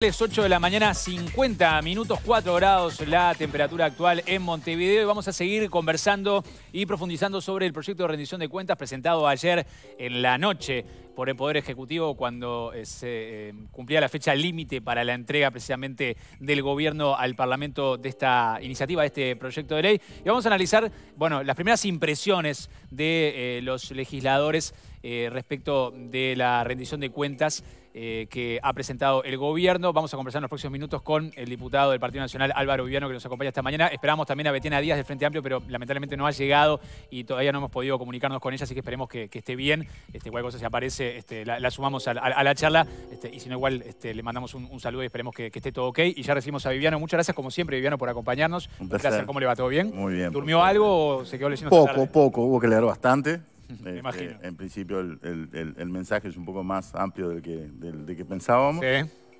8 de la mañana, 50 minutos, 4 grados la temperatura actual en Montevideo y vamos a seguir conversando y profundizando sobre el proyecto de rendición de cuentas presentado ayer en la noche por el Poder Ejecutivo cuando eh, se eh, cumplía la fecha límite para la entrega precisamente del gobierno al Parlamento de esta iniciativa, de este proyecto de ley. Y vamos a analizar, bueno, las primeras impresiones de eh, los legisladores respecto de la rendición de cuentas eh, que ha presentado el gobierno. Vamos a conversar en los próximos minutos con el diputado del Partido Nacional, Álvaro Viviano, que nos acompaña esta mañana. Esperamos también a Betiana Díaz del Frente Amplio, pero lamentablemente no ha llegado y todavía no hemos podido comunicarnos con ella, así que esperemos que, esté bien. Este, cualquier cosa si aparece, este, la, sumamos a, la charla este, y si no, igual este, le mandamos un, saludo y esperemos que, esté todo ok. Y ya recibimos a Viviano. Muchas gracias, como siempre, Viviano, por acompañarnos. ¿Cómo le va? ¿Todo bien? Muy bien. ¿Durmió algo o se quedó leyendo? Poco, poco. Hubo que leer bastante. Este, en principio el, mensaje es un poco más amplio del que, del, que pensábamos.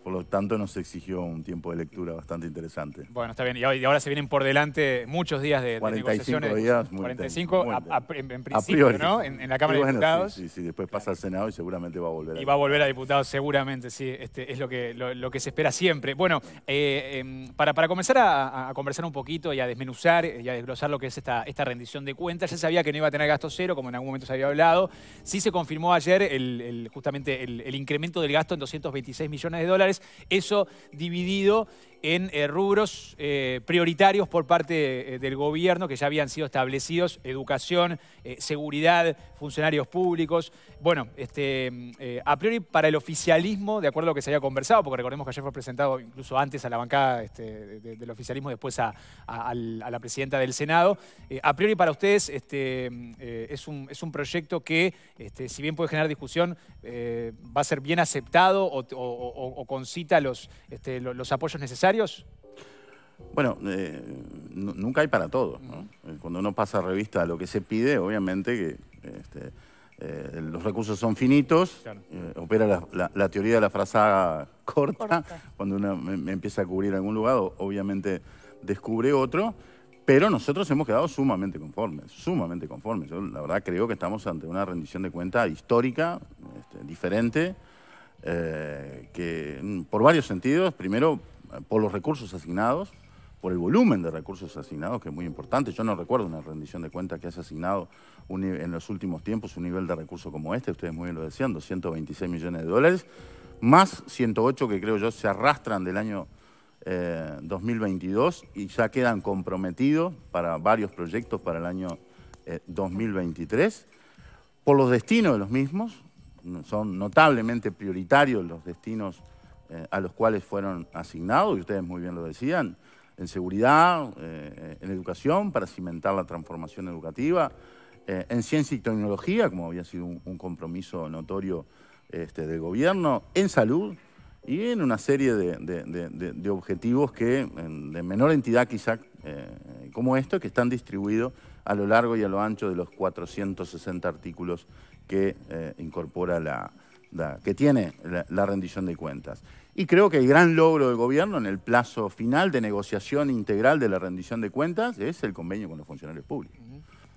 Por lo tanto, nos exigió un tiempo de lectura bastante interesante. Bueno, está bien. Y ahora se vienen por delante muchos días de, negociaciones. Días, 45 en, principio, ¿no? En, la Cámara de Diputados. Sí, sí, después pasa al Senado y seguramente va a volver. A y va a volver a diputados, seguramente, sí. Este, es lo que, lo, que se espera siempre. Bueno, eh, em, para, comenzar a, conversar un poquito y a desmenuzar y a desglosar lo que es esta, esta rendición de cuentas, ya sabía que no iba a tener gasto cero, como en algún momento se había hablado. Sí se confirmó ayer el, justamente el incremento del gasto en 226 millones de dólares eso dividido en eh, rubros eh, prioritarios por parte eh, del gobierno que ya habían sido establecidos, educación, seguridad, funcionarios públicos. Bueno, este, a priori para el oficialismo, de acuerdo a lo que se había conversado, porque recordemos que ayer fue presentado incluso antes a la bancada este, del oficialismo, después a, la presidenta del Senado, a priori para ustedes este, es, un, es un proyecto que, este, si bien puede generar discusión, va a ser bien aceptado o, concita los, este, los apoyos necesarios bueno, eh, nunca hay para todos. Eh, cuando uno pasa revista a lo que se pide, obviamente que este, eh, los recursos son finitos, opera la, teoría de la frazada corta, cuando uno empieza a cubrir algún lugar, obviamente descubre otro, pero nosotros hemos quedado sumamente conformes, sumamente conformes. Yo la verdad creo que estamos ante una rendición de cuenta histórica, este, diferente, que mm, por varios sentidos, primero por los recursos asignados, por el volumen de recursos asignados, que es muy importante. Yo no recuerdo una rendición de cuentas que haya asignado en los últimos tiempos un nivel de recursos como este, ustedes muy bien lo decían, 226 millones de dólares, más 108 que creo yo se arrastran del año 2022 eh, y ya quedan comprometidos para varios proyectos para el año 2023. Eh, por los destinos de los mismos, son notablemente prioritarios los destinos eh, a los cuales fueron asignados, y ustedes muy bien lo decían, en seguridad, eh, en educación, para cimentar la transformación educativa, eh, en ciencia y tecnología, como había sido un, compromiso notorio este, del gobierno, en salud y en una serie de, de objetivos que, de menor entidad quizá como esto, que están distribuidos a lo largo y a lo ancho de los 460 artículos que incorpora la, que tiene la, rendición de cuentas. Y creo que el gran logro del gobierno en el plazo final de negociación integral de la rendición de cuentas es el convenio con los funcionarios públicos,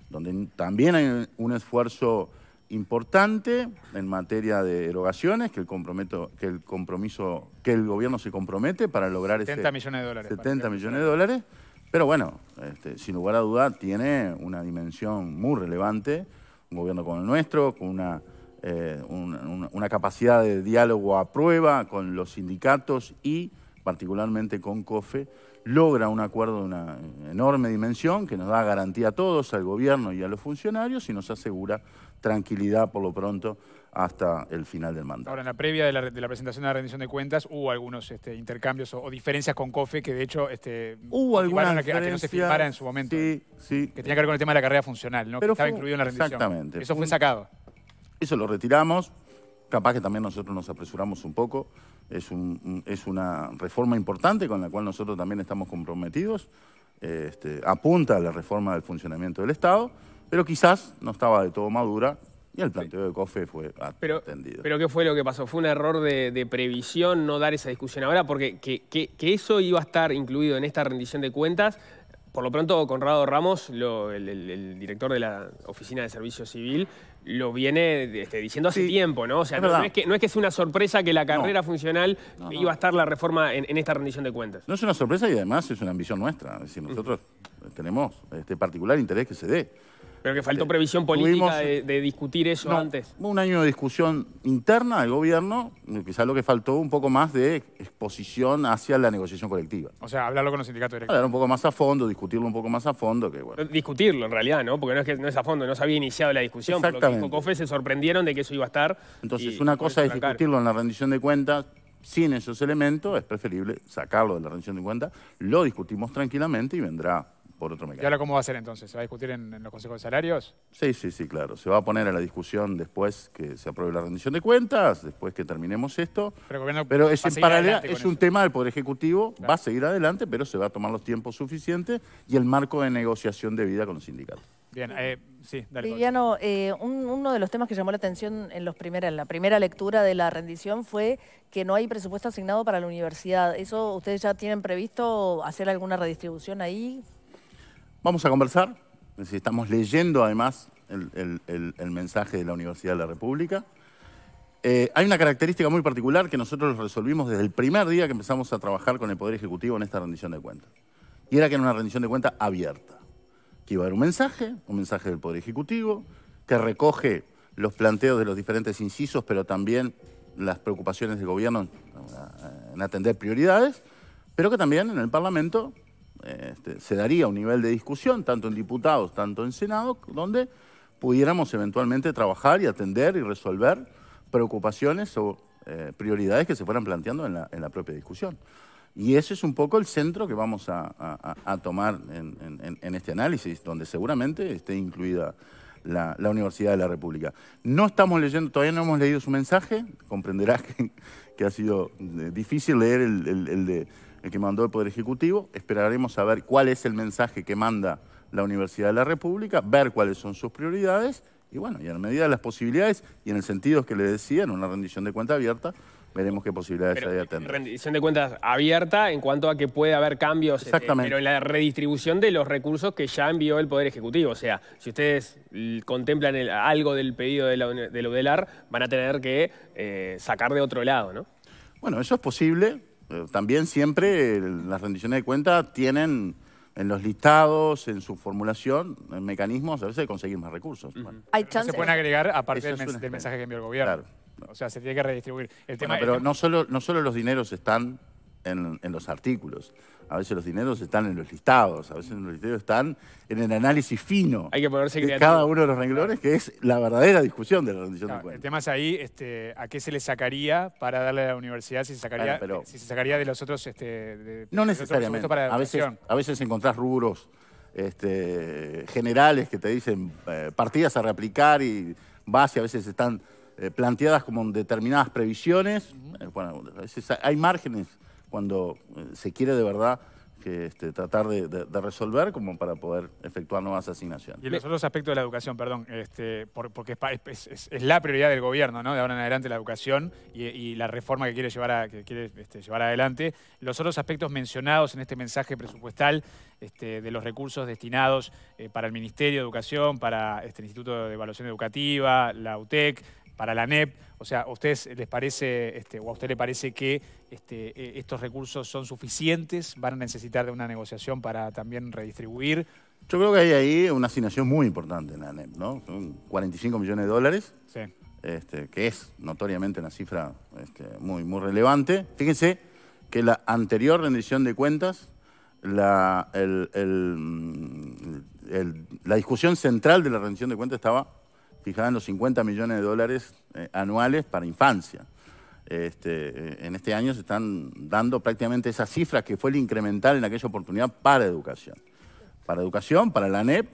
donde también hay un esfuerzo importante en materia de erogaciones que el compromiso que el gobierno se compromete para lograr 70 millones de dólares 70 millones de dólares pero bueno este, sin lugar a duda tiene una dimensión muy relevante un gobierno como el nuestro con una eh, una capacidad de diálogo a prueba con los sindicatos y particularmente con COFE, logra un acuerdo de una enorme dimensión que nos da garantía a todos, al gobierno y a los funcionarios y nos asegura tranquilidad por lo pronto hasta el final del mandato. Ahora, en la previa de la, presentación de la rendición de cuentas hubo algunos este, intercambios o, diferencias con COFE que de hecho este, hubo a que, no se firmara en su momento. Que tenía que ver con el tema de la carrera funcional, ¿no? que estaba incluido en la rendición. Exactamente. Eso fue sacado. Eso lo retiramos. Capaz que también nosotros nos apresuramos un poco. Es, una reforma importante con la cual nosotros también estamos comprometidos. Este, apunta a la reforma del funcionamiento del Estado, pero quizás no estaba de todo madura y el planteo de COFE fue atendido. Pero, ¿qué fue lo que pasó? ¿Fue un error de, previsión no dar esa discusión ahora? Porque que, eso iba a estar incluido en esta rendición de cuentas. Por lo pronto, Conrado Ramos, el, director de la Oficina de Servicio Civil, lo viene este, diciendo hace tiempo, ¿no? O sea, no, es que, no es que sea una sorpresa que la carrera funcional iba a estar la reforma en, esta rendición de cuentas. No es una sorpresa y además es una ambición nuestra. Es decir, nosotros tenemos este particular interés que se dé. Pero que faltó eh, previsión política de, discutir eso antes. Un año de discusión interna del gobierno, eh, quizás lo que faltó un poco más de exposición hacia la negociación colectiva. O sea, hablarlo con los sindicatos directos. Hablar un poco más a fondo, discutirlo un poco más a fondo. Que, Discutirlo en realidad, ¿no? Porque no es que no es a fondo, no se había iniciado la discusión. Exactamente. Por lo Cofe se sorprendieron de que eso iba a estar. Entonces, una cosa es discutirlo en la rendición de cuentas, sin esos elementos, es preferible sacarlo de la rendición de cuentas, lo discutimos tranquilamente y vendrá ¿Y ahora cómo va a ser entonces? ¿Se va a discutir en, los consejos de salarios? Sí, sí, sí, claro. Se va a poner a la discusión después que se apruebe la rendición de cuentas, después que terminemos esto. Pero, es en paralelo es un tema del Poder Ejecutivo, va a seguir adelante, pero se va a tomar los tiempos suficientes y el marco de negociación de vida con los sindicatos. Bien, eh, sí, dale. Viviano, eh, uno de los temas que llamó la atención en, los en la primera lectura de la rendición fue que no hay presupuesto asignado para la universidad. ¿Eso ustedes ya tienen previsto hacer alguna redistribución ahí? Vamos a conversar, estamos leyendo además el, mensaje de la Universidad de la República. Eh, hay una característica muy particular que nosotros resolvimos desde el primer día que empezamos a trabajar con el Poder Ejecutivo en esta rendición de cuentas. Y era que era una rendición de cuentas abierta, que iba a haber un mensaje, un mensaje del Poder Ejecutivo, que recoge los planteos de los diferentes incisos, pero también las preocupaciones del gobierno en atender prioridades, pero que también en el Parlamento este, se daría un nivel de discusión, tanto en diputados, tanto en Senado, donde pudiéramos eventualmente trabajar y atender y resolver preocupaciones o eh, prioridades que se fueran planteando en la, propia discusión. Y ese es un poco el centro que vamos a, tomar en, este análisis, donde seguramente esté incluida la, Universidad de la República. No estamos leyendo, todavía no hemos leído su mensaje, comprenderás que, ha sido eh, difícil leer el de el que mandó el Poder Ejecutivo, esperaremos a ver cuál es el mensaje que manda la Universidad de la República, ver cuáles son sus prioridades y bueno, y en medida de las posibilidades y en el sentido que le decían, una rendición de cuenta abierta, veremos qué posibilidades hay de eh, atender. Rendición de cuentas abierta en cuanto a que puede haber cambios, eh, Exactamente. pero en la redistribución de los recursos que ya envió el Poder Ejecutivo. O sea, si ustedes contemplan algo del pedido de la, UDELAR, van a tener que eh, sacar de otro lado, ¿no? Bueno, eso es posible, eh, también siempre las rendiciones de cuentas tienen en los listados, en su formulación, mecanismos, a veces de conseguir más recursos. Se pueden agregar, aparte del, mensaje que envió el gobierno. O sea, se tiene que redistribuir. El tema, pero No, no solo los dineros están en, los artículos. A veces los dineros están en los listados, a veces los listados están en el análisis fino Hay que ponerse de cada uno de los renglones, que es la verdadera discusión de la rendición de cuentas. El tema es ahí, este, ¿a qué se le sacaría para darle a la universidad si se sacaría, si se sacaría de los otros... Este, no necesariamente, a, veces, a veces encontrás rubros este, generales que te dicen eh, partidas a reaplicar y vas a veces están eh, planteadas como determinadas previsiones. Eh, bueno, a veces hay márgenes cuando eh, se quiere de verdad que este, tratar de, resolver como para poder efectuar nuevas asignaciones. Y los otros aspectos de la educación, perdón, este, porque es, la prioridad del gobierno, De ahora en adelante la educación y, la reforma que quiere este, llevar adelante. Los otros aspectos mencionados en este mensaje presupuestal de los recursos destinados eh, para el Ministerio de Educación, para este, el Instituto de Evaluación Educativa, la UTEC, para la NEP. O sea, ¿a ustedes les parece, este, o a usted le parece que este, eh, estos recursos son suficientes? ¿Van a necesitar de una negociación para también redistribuir? Yo creo que hay ahí una asignación muy importante en la NEP, ¿no? Son 45 millones de dólares, este, que es notoriamente una cifra este, muy, muy relevante. Fíjense que la anterior rendición de cuentas, la, la discusión central de la rendición de cuentas estaba en los 50 millones de dólares eh, anuales para infancia. Este, eh, en este año se están dando prácticamente esas cifras que fue el incremental en aquella oportunidad para educación. Para educación, para la ANEP,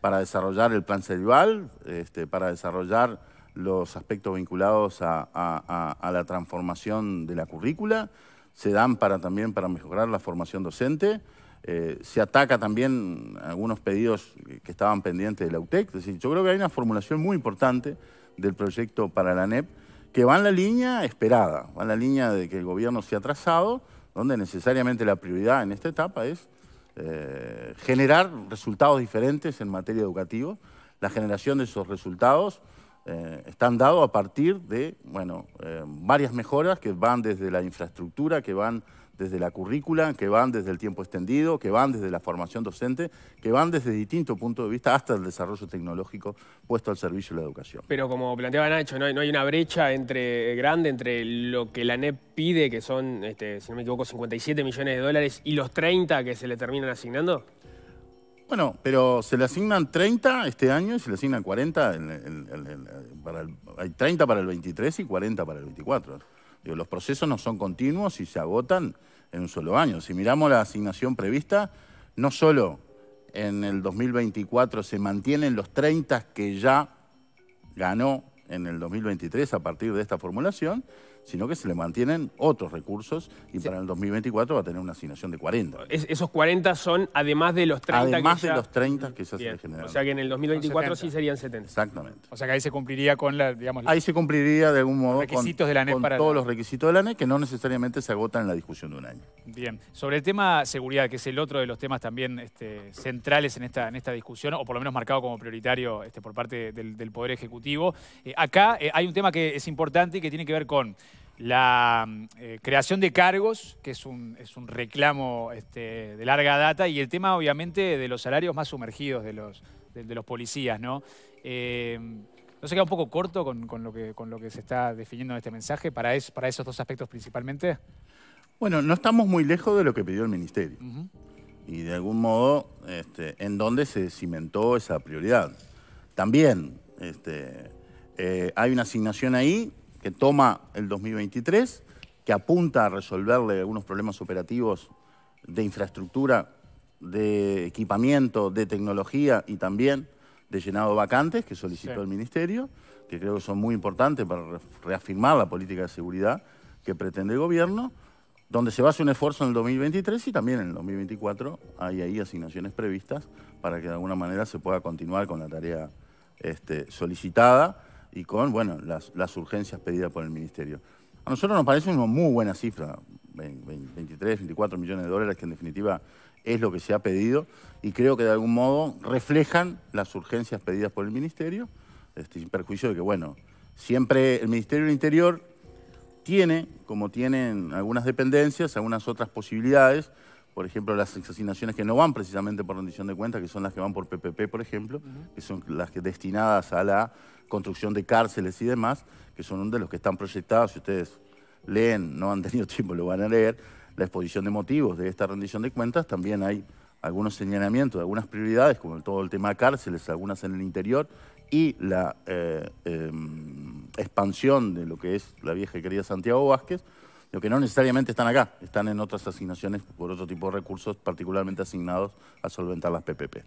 para desarrollar el plan cerebral, este, para desarrollar los aspectos vinculados a, a, la transformación de la currícula, se dan para, también para mejorar la formación docente. Eh, se ataca también algunos pedidos que estaban pendientes de la UTEC. Es decir, yo creo que hay una formulación muy importante del proyecto para la NEP que va en la línea esperada, va en la línea de que el gobierno se ha trazado, donde necesariamente la prioridad en esta etapa es eh, generar resultados diferentes en materia educativa. La generación de esos resultados eh, están dados a partir de bueno, varias mejoras que van desde la infraestructura, que van desde la currícula, que van desde el tiempo extendido, que van desde la formación docente, que van desde distintos puntos de vista hasta el desarrollo tecnológico puesto al servicio de la educación. Pero como planteaba Nacho, no hay, una brecha entre eh, grande entre lo que la NEP pide, que son, este, si no me equivoco, 57 millones de dólares, y los 30 que se le terminan asignando. Bueno, pero se le asignan 30 este año y se le asignan 40, hay 30 para el 23 y 40 para el 24 los procesos no son continuos y se agotan en un solo año. Si miramos la asignación prevista, no solo en el 2024 se mantienen los 30 que ya ganó en el 2023 a partir de esta formulación, sino que se le mantienen otros recursos y para el 2024 va a tener una asignación de 40. esos 40 son además de los 30 que ya... de los 30 que ya se O sea que en el 2024 sí serían 70. Exactamente. O sea que ahí se cumpliría con la, digamos, ahí se cumpliría de algún modo todos los requisitos de la net que no necesariamente se agotan en la discusión de un año. Bien. Sobre el tema seguridad, que es el otro de los temas también este, centrales en esta, en esta discusión, o por lo menos marcado como prioritario este, por parte del, Poder Ejecutivo. Eh, acá eh, hay un tema que es importante y que tiene que ver con la mm, eh, creación de cargos, que es un, es un reclamo este, de larga data, y el tema obviamente de los salarios más sumergidos de los, de, los policías, ¿no? Eh, ¿No se queda un poco corto con, lo que, con lo que se está definiendo en este mensaje para, para esos dos aspectos principalmente? Bueno, no estamos muy lejos de lo que pidió el Ministerio. Y de algún modo, este, en dónde se cimentó esa prioridad. También este, eh, hay una asignación ahí que toma el 2023, que apunta a resolverle algunos problemas operativos de infraestructura, de equipamiento, de tecnología y también de llenado de vacantes que solicitó el Ministerio, que creo que son muy importantes para reafirmar la política de seguridad que pretende el gobierno, donde se va a hacer un esfuerzo en el 2023 y también en el 2024 hay ahí asignaciones previstas para que de alguna manera se pueda continuar con la tarea este, solicitada y con bueno, las, urgencias pedidas por el Ministerio. A nosotros nos parece una muy buena cifra, 23, 24 millones de dólares, que en definitiva es lo que se ha pedido y creo que de algún modo reflejan las urgencias pedidas por el Ministerio, este, sin perjuicio de que, bueno, siempre el Ministerio del Interior tiene, como tienen algunas dependencias, algunas otras posibilidades, por ejemplo, las asignaciones que no van precisamente por rendición de cuentas, que son las que van por PPP, por ejemplo, que son las que destinadas a la construcción de cárceles y demás, que son de los que están proyectados, si ustedes leen, no han tenido tiempo, lo van a leer, la exposición de motivos de esta rendición de cuentas, también hay algunos señalamientos de algunas prioridades, como todo el tema de cárceles, algunas en el interior, y la eh, em, expansión de lo que es la vieja y querida Santiago Vázquez, lo que no necesariamente están acá, están en otras asignaciones por otro tipo de recursos, particularmente asignados a solventar las PPP.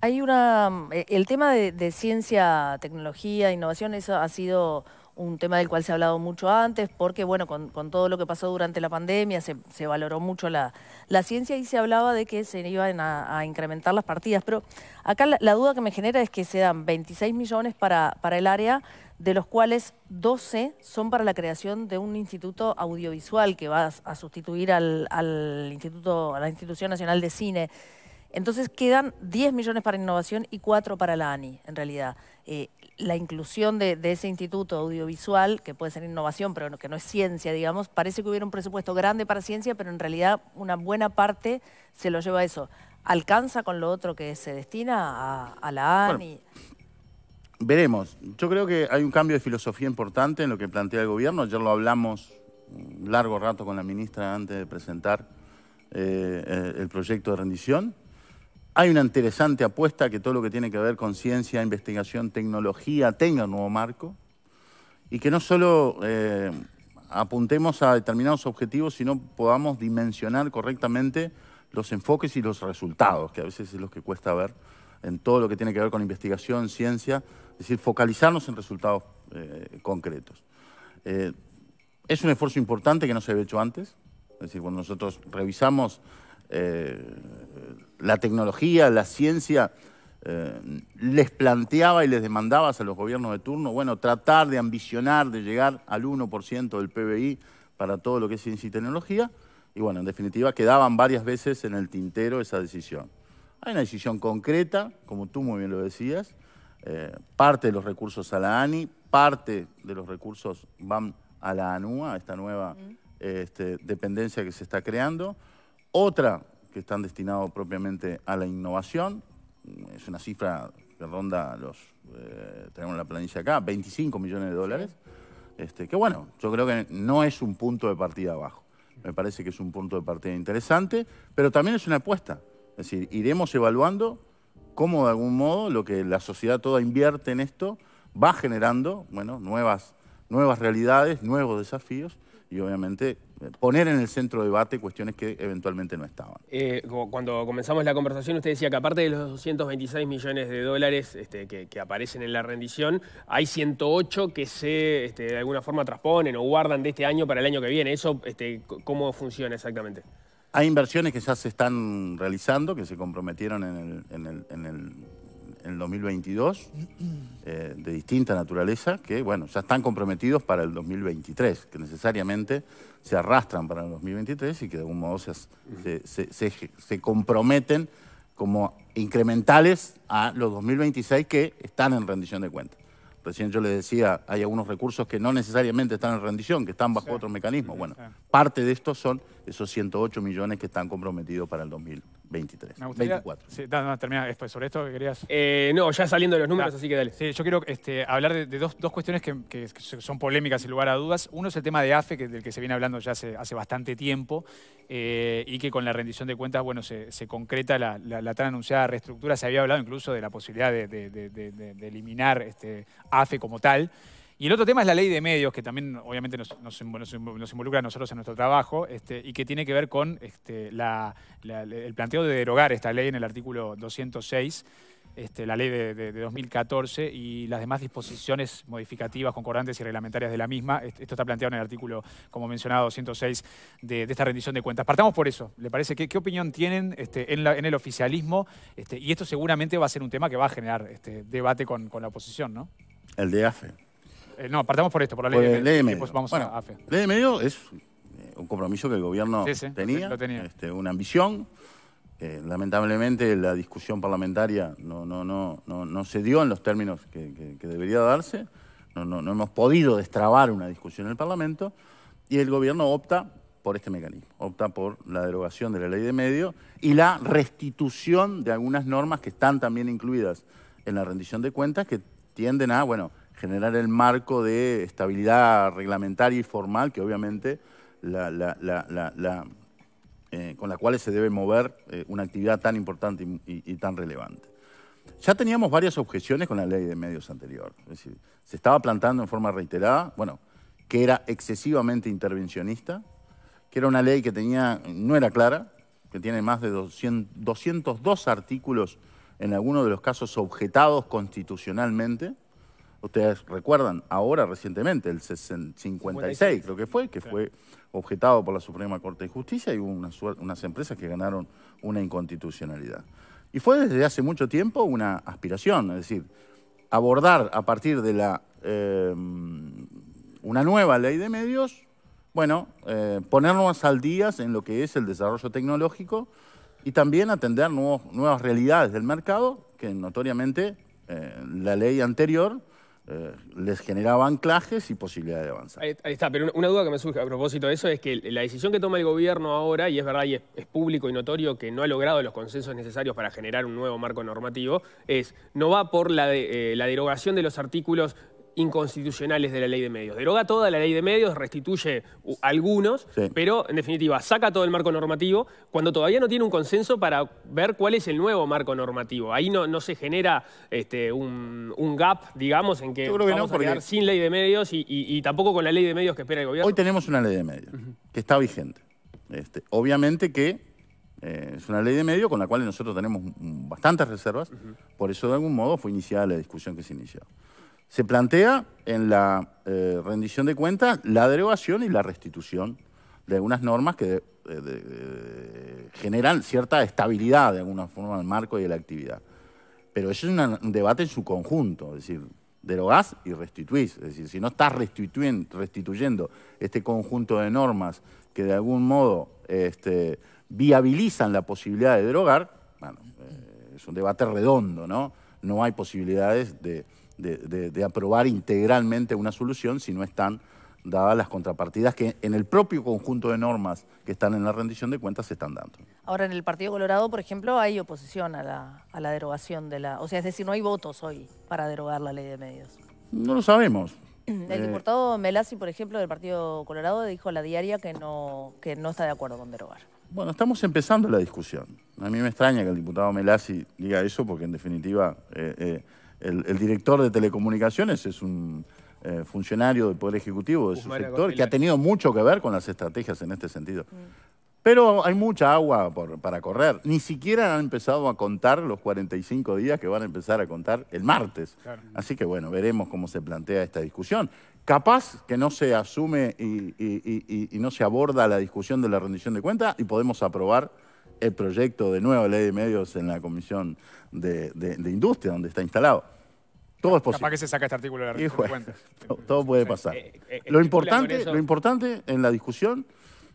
Hay una, eh, el tema de, de ciencia, tecnología, innovación, eso ha sido un tema del cual se ha hablado mucho antes, porque bueno, con, todo lo que pasó durante la pandemia se, se valoró mucho la, ciencia y se hablaba de que se iban a, incrementar las partidas. Pero acá la, duda que me genera es que se dan 26 millones para, para el área, de los cuales 12 son para la creación de un instituto audiovisual que va a, sustituir al, al instituto, a la Institución Nacional de Cine. Entonces quedan 10 millones para innovación y 4 para la ANI, en realidad. Eh, la inclusión de, ese instituto audiovisual, que puede ser innovación, pero que no es ciencia, digamos, parece que hubiera un presupuesto grande para ciencia, pero en realidad una buena parte se lo lleva a eso. ¿Alcanza con lo otro que se destina a, la ANI? veremos. Yo creo que hay un cambio de filosofía importante en lo que plantea el gobierno. Ayer lo hablamos largo rato con la ministra antes de presentar eh, eh, el proyecto de rendición. Hay una interesante apuesta que todo lo que tiene que ver con ciencia, investigación, tecnología tenga un nuevo marco y que no solo eh, apuntemos a determinados objetivos, sino podamos dimensionar correctamente los enfoques y los resultados, que a veces es lo que cuesta ver en todo lo que tiene que ver con investigación, ciencia, es decir, focalizarnos en resultados eh, concretos. Eh, es un esfuerzo importante que no se había hecho antes, es decir, cuando nosotros revisamos eh, la tecnología, la ciencia, eh, les planteaba y les demandabas a los gobiernos de turno, bueno, tratar de ambicionar, de llegar al 1% del PBI para todo lo que es ciencia y tecnología, y bueno, en definitiva quedaban varias veces en el tintero esa decisión. Hay una decisión concreta, como tú muy bien lo decías, eh, parte de los recursos a la ANI, parte de los recursos van a la ANUA, a esta nueva este, dependencia que se está creando, otra que están destinados propiamente a la innovación, es una cifra que ronda los, eh, tenemos la planilla acá, 25 millones de dólares, este, que bueno, yo creo que no es un punto de partida abajo. Me parece que es un punto de partida interesante, pero también es una apuesta. Es decir, iremos evaluando cómo de algún modo lo que la sociedad toda invierte en esto va generando bueno, nuevas, nuevas realidades, nuevos desafíos y obviamente poner en el centro de debate cuestiones que eventualmente no estaban. Eh, cuando comenzamos la conversación, usted decía que aparte de los 226 millones de dólares este, que, aparecen en la rendición, hay 108 que se este, de alguna forma transponen o guardan de este año para el año que viene. ¿Eso este, cómo funciona exactamente? Hay inversiones que ya se están realizando, que se comprometieron en el en el 2022 eh, de distinta naturaleza que, bueno, ya están comprometidos para el 2023, que necesariamente se arrastran para el 2023 y que de algún modo se, se, comprometen como incrementales a los 2026 que están en rendición de cuentas. Recién yo les decía, hay algunos recursos que no necesariamente están en rendición, que están bajo otro mecanismo. Bueno, parte de estos son esos 108 millones que están comprometidos para el 2000. 23. 24. termina después sobre esto que querías. Eh, no, ya saliendo de los números, así que dale. Sí, yo quiero este, hablar de, dos, dos, cuestiones que, son polémicas y lugar a dudas. Uno es el tema de AFE, que, del que se viene hablando ya hace, hace bastante tiempo, eh, y que con la rendición de cuentas, bueno, se, se concreta la, la, tan anunciada reestructura. Se había hablado incluso de la posibilidad de, eliminar este, AFE como tal. Y el otro tema es la ley de medios, que también obviamente nos, involucra a nosotros en nuestro trabajo este, y que tiene que ver con este, el planteo de derogar esta ley en el artículo 206, este, la ley de, 2014 y las demás disposiciones modificativas, concordantes y reglamentarias de la misma. Esto está planteado en el artículo, como mencionado, 206 de, de esta rendición de cuentas. Partamos por eso, ¿le parece? ¿Qué, qué opinión tienen este, en, el oficialismo? Este, y esto seguramente va a ser un tema que va a generar este, debate con, con la oposición, ¿no? El de AFE. Eh, no, partamos por esto, por la ley de pues medio. Ley de medio es un compromiso que el gobierno tenía, este, una ambición. lamentablemente la discusión parlamentaria no, no, no, no, se dio en los términos que, debería darse. No, no, hemos podido destrabar una discusión en el Parlamento y el gobierno opta por este mecanismo, opta por la derogación de la ley de medio y la restitución de algunas normas que están también incluidas en la rendición de cuentas que tienden a, bueno, generar el marco de estabilidad reglamentaria y formal que obviamente eh, con la cual se debe mover eh, una actividad tan importante y, tan relevante. Ya teníamos varias objeciones con la ley de medios anterior. se estaba plantando en forma reiterada, bueno, que era excesivamente intervencionista, que era una ley que tenía, no era clara, que tiene más de 200, 202 artículos en algunos de los casos objetados constitucionalmente, Ustedes recuerdan ahora recientemente, el 56, creo que fue, que fue objetado por la Suprema Corte de Justicia y hubo unas empresas que ganaron una inconstitucionalidad. Y fue desde hace mucho tiempo una aspiración, es decir, abordar a partir de la, em, una nueva ley de medios, bueno, eh, ponernos al día en lo que es el desarrollo tecnológico y también atender nuevos, nuevas realidades del mercado que notoriamente eh, la ley anterior eh, les generaba anclajes y posibilidad de avanzar. Ahí, está, pero una, duda que me surge a propósito de eso es que la decisión que toma el gobierno ahora, y es verdad y es, público y notorio que no ha logrado los consensos necesarios para generar un nuevo marco normativo, es no va por la, de, eh, la derogación de los artículos inconstitucionales de la ley de medios. Deroga toda la ley de medios, restituye uh, algunos, pero en definitiva saca todo el marco normativo cuando todavía no tiene un consenso para ver cuál es el nuevo marco normativo. Ahí no, no se genera este, un, gap, digamos, en que, vamos a quedar sin ley de medios y, tampoco con la ley de medios que espera el gobierno. Hoy tenemos una ley de medios que está vigente. Este, obviamente que eh, es una ley de medios con la cual nosotros tenemos mm, bastantes reservas, por eso de algún modo fue iniciada la discusión que se inició. Se plantea en la eh, rendición de cuentas la derogación y la restitución de algunas normas que eh, eh, generan cierta estabilidad de alguna forma el marco y de la actividad. Pero es un debate en su conjunto, es decir, derogás y restituís. Es decir, si no estás restituyendo este conjunto de normas que de algún modo este, viabilizan la posibilidad de derogar, bueno, es un debate redondo, ¿no? No hay posibilidades de, de, aprobar integralmente una solución si no están dadas las contrapartidas que en el propio conjunto de normas que están en la rendición de cuentas se están dando. Ahora, en el Partido Colorado, por ejemplo, hay oposición a la, derogación de la... O sea, es decir, no hay votos hoy para derogar la ley de medios. No lo sabemos. El eh, diputado Melasi, por ejemplo, del Partido Colorado, dijo a la diaria que no, que no está de acuerdo con derogar. Bueno, estamos empezando la discusión. A mí me extraña que el diputado Melasi diga eso porque, en definitiva... Eh, eh, el, director de telecomunicaciones es un eh, funcionario del Poder Ejecutivo de su sector que ha tenido mucho que ver con las estrategias en este sentido. Pero hay mucha agua para correr. Ni siquiera han empezado a contar los 45 días que van a empezar a contar el martes. Así que bueno, veremos cómo se plantea esta discusión. Capaz que no se asume y, y no se aborda la discusión de la rendición de cuentas y podemos aprobar el proyecto de nueva ley de medios en la Comisión de, Industria, donde está instalado. Todo es posible. Capaz que se saca este artículo de la todo, puede pasar. Eh, eh, eh, lo, importante, lo importante en la discusión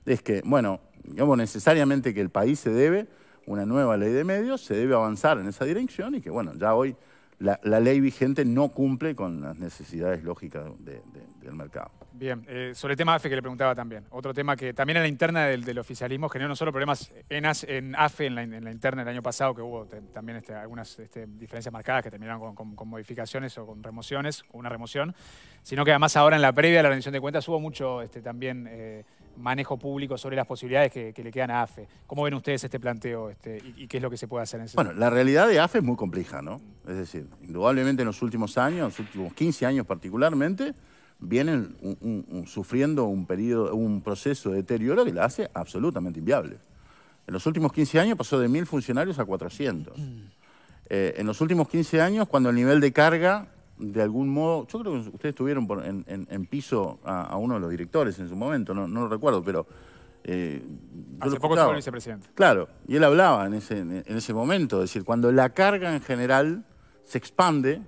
es que, bueno, digamos necesariamente que el país se debe una nueva ley de medios, se debe avanzar en esa dirección y que, bueno, ya hoy la, ley vigente no cumple con las necesidades lógicas del mercado. Bien, eh, sobre el tema AFE que le preguntaba también. Otro tema que también en la interna del, oficialismo generó no solo problemas en, en AFE, en la, interna del año pasado, que hubo también este, algunas este, diferencias marcadas que terminaron con, modificaciones o con remociones, con una remoción, sino que además ahora en la previa a la rendición de cuentas hubo mucho este, también eh, manejo público sobre las posibilidades que, le quedan a AFE. ¿Cómo ven ustedes este planteo y, qué es lo que se puede hacer en ese Bueno, la realidad de AFE es muy compleja, ¿no? Es decir, indudablemente en los últimos años, los últimos 15 años particularmente, vienen sufriendo un, periodo, un proceso de deterioro que la hace absolutamente inviable. En los últimos 15 años pasó de 1.000 funcionarios a 400. Mm. Eh, en los últimos 15 años, cuando el nivel de carga, de algún modo, yo creo que ustedes tuvieron en, piso a, uno de los directores en su momento, no, lo recuerdo, pero... Eh, hace poco fue el vicepresidente. Claro, y él hablaba en en ese momento, es decir, cuando la carga en general se expande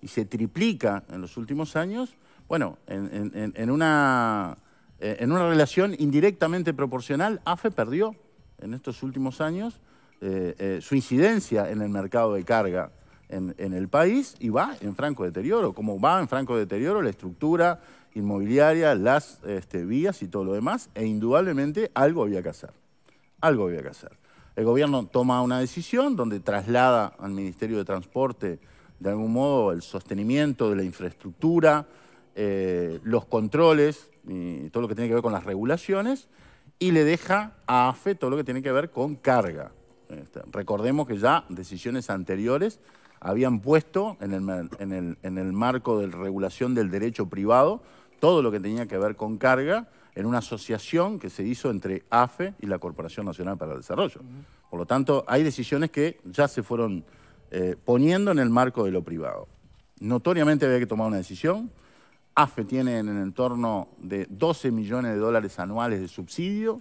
y se triplica en los últimos años, bueno, eh, en, una, relación indirectamente proporcional, AFE perdió en estos últimos años eh, eh, su incidencia en el mercado de carga en, el país y va en franco deterioro, como va en franco deterioro la estructura inmobiliaria, las este, vías y todo lo demás, e indudablemente algo había que hacer. Algo había que hacer. El gobierno toma una decisión donde traslada al Ministerio de Transporte, de algún modo, el sostenimiento de la infraestructura, eh, los controles y todo lo que tiene que ver con las regulaciones y le deja a AFE todo lo que tiene que ver con carga. Este, recordemos que ya decisiones anteriores habían puesto en el, marco de regulación del derecho privado todo lo que tenía que ver con carga en una asociación que se hizo entre AFE y la Corporación Nacional para el Desarrollo. Por lo tanto, hay decisiones que ya se fueron eh, poniendo en el marco de lo privado. Notoriamente había que tomar una decisión, AFE tiene en el entorno de 12 millones de dólares anuales de subsidio,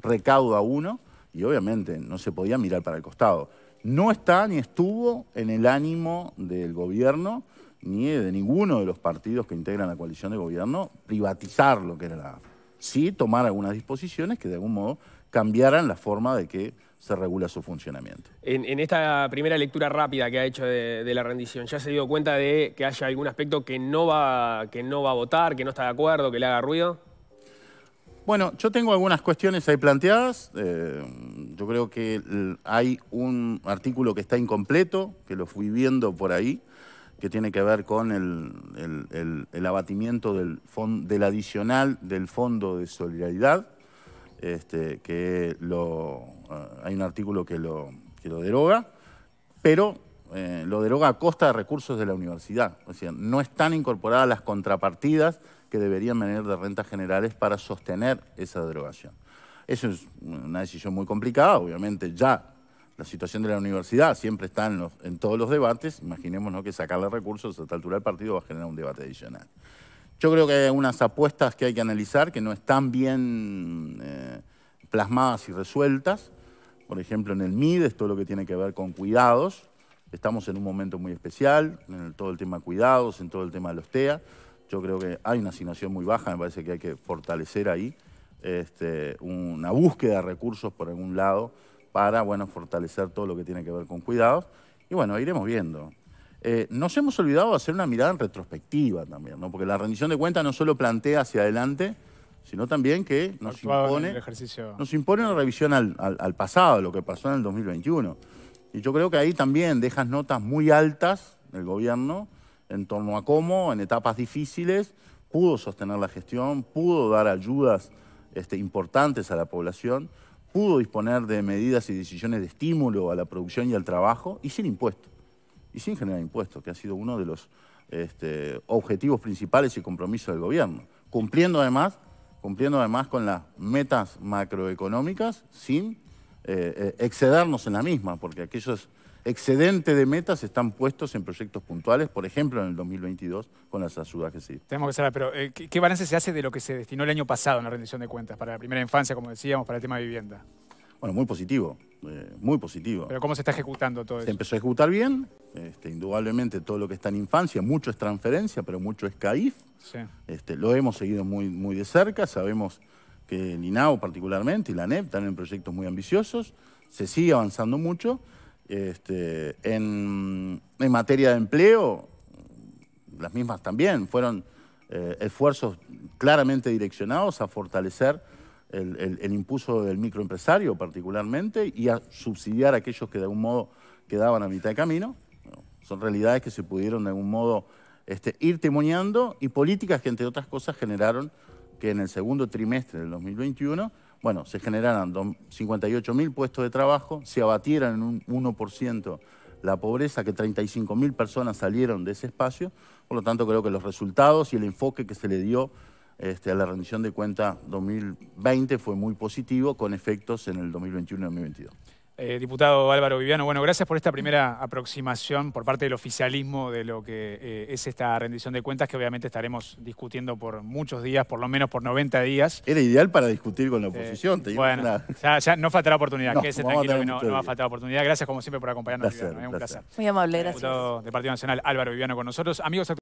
recauda uno, y obviamente no se podía mirar para el costado. No está ni estuvo en el ánimo del gobierno ni de ninguno de los partidos que integran la coalición de gobierno privatizar lo que era la AFE. Sí tomar algunas disposiciones que de algún modo cambiaran la forma de que se regula su funcionamiento. En, esta primera lectura rápida que ha hecho de, la rendición, ¿ya se dio cuenta de que haya algún aspecto que no, va, que no va a votar, que no está de acuerdo, que le haga ruido? Bueno, yo tengo algunas cuestiones ahí planteadas. Eh, yo creo que hay un artículo que está incompleto, que lo fui viendo por ahí, que tiene que ver con el, abatimiento del, del adicional del Fondo de Solidaridad este, que eh, hay un artículo que lo, deroga, pero eh, lo deroga a costa de recursos de la universidad. O sea, no están incorporadas las contrapartidas que deberían venir de rentas generales para sostener esa derogación. Esa es una decisión muy complicada, obviamente ya la situación de la universidad siempre está en, todos los debates, imaginemos que sacarle recursos a esta altura del partido va a generar un debate adicional. Yo creo que hay unas apuestas que hay que analizar que no están bien eh, plasmadas y resueltas. Por ejemplo, en el es todo lo que tiene que ver con cuidados. Estamos en un momento muy especial, en todo el tema de cuidados, en todo el tema de los TEA. Yo creo que hay una asignación muy baja, me parece que hay que fortalecer ahí este, una búsqueda de recursos por algún lado para bueno, fortalecer todo lo que tiene que ver con cuidados. Y bueno, iremos viendo. Eh, nos hemos olvidado de hacer una mirada en retrospectiva también, porque la rendición de cuentas no solo plantea hacia adelante, sino también que nos impone, ejercicio. nos impone una revisión al, pasado, lo que pasó en el 2021. Y yo creo que ahí también dejas notas muy altas del gobierno en torno a cómo en etapas difíciles pudo sostener la gestión, pudo dar ayudas este, importantes a la población, pudo disponer de medidas y decisiones de estímulo a la producción y al trabajo y sin impuestos y sin generar impuestos, que ha sido uno de los este, objetivos principales y compromisos del gobierno, cumpliendo además, cumpliendo además con las metas macroeconómicas sin eh, eh, excedernos en la misma, porque aquellos excedentes de metas están puestos en proyectos puntuales, por ejemplo en el 2022 con las ayudas que sí. Tenemos que saber, pero eh, ¿qué balance se hace de lo que se destinó el año pasado en la rendición de cuentas para la primera infancia, como decíamos, para el tema de vivienda? Bueno, muy positivo. Eh, muy positivo. Pero ¿cómo se está ejecutando todo se Se empezó a ejecutar bien, este, indudablemente todo lo que está en infancia, mucho es transferencia, pero mucho es CAIF. Este, lo hemos seguido muy, muy de cerca, sabemos que el INAO particularmente y la NEP están en proyectos muy ambiciosos, se sigue avanzando mucho. Este, en, materia de empleo, las mismas también fueron eh, esfuerzos claramente direccionados a fortalecer el, impulso del microempresario particularmente y a subsidiar a aquellos que de algún modo quedaban a mitad de camino. son realidades que se pudieron de algún modo este, ir temoneando y políticas que entre otras cosas generaron que en el segundo trimestre del 2021 bueno, se generaran 58.000 puestos de trabajo, se abatieran en un 1% la pobreza, que 35.000 personas salieron de ese espacio. Por lo tanto, creo que los resultados y el enfoque que se le dio este, la rendición de cuenta 2020 fue muy positivo con efectos en el 2021 y 2022. Eh, diputado Álvaro Viviano, bueno, gracias por esta primera aproximación por parte del oficialismo de lo que eh, es esta rendición de cuentas que obviamente estaremos discutiendo por muchos días, por lo menos por 90 días. Era ideal para discutir con la eh, oposición. bueno, ya, no faltará oportunidad, no, quédese tranquilo que no, va a faltar oportunidad. Gracias como siempre por acompañarnos, Viviano, un placer. Muy amable, gracias. Diputado de Partido Nacional Álvaro Viviano con nosotros. Amigos